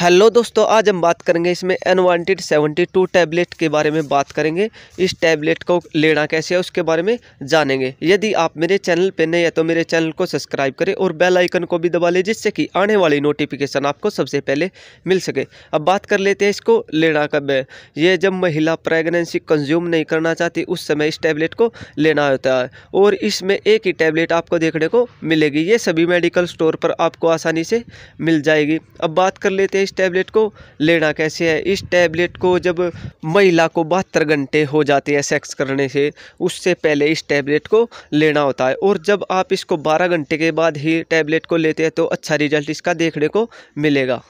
hello दोस्तों आज हम बात करेंगे इसमें अनवांटेड 72 टैबलेट के बारे में बात करेंगे इस टैबलेट को लेना कैसे है उसके बारे में जानेंगे यदि आप मेरे चैनल पर नए हैं तो मेरे चैनल को सब्सक्राइब करें और बेल आइकन को भी दबा लें जिससे कि आने वाली नोटिफिकेशन आपको सबसे पहले मिल सके अब बात कर लेते हैं इसको लेना कब है ये जब महिला प्रेगनेंसी कंज्यूम नहीं करना चाहती उस समय इस टैबलेट को लेना होता है और इसमें एक ही टैबलेट आपको देखने को मिलेगी ये सभी मेडिकल स्टोर पर आपको आसानी से मिल जाएगी अब बात कर लेते हैं इस टैबलेट को लेना कैसे है इस टैबलेट को जब महिला को बहत्तर घंटे हो जाते हैं सेक्स करने से उससे पहले इस टैबलेट को लेना होता है और जब आप इसको बारह घंटे के बाद ही टैबलेट को लेते हैं तो अच्छा रिजल्ट इसका देखने को मिलेगा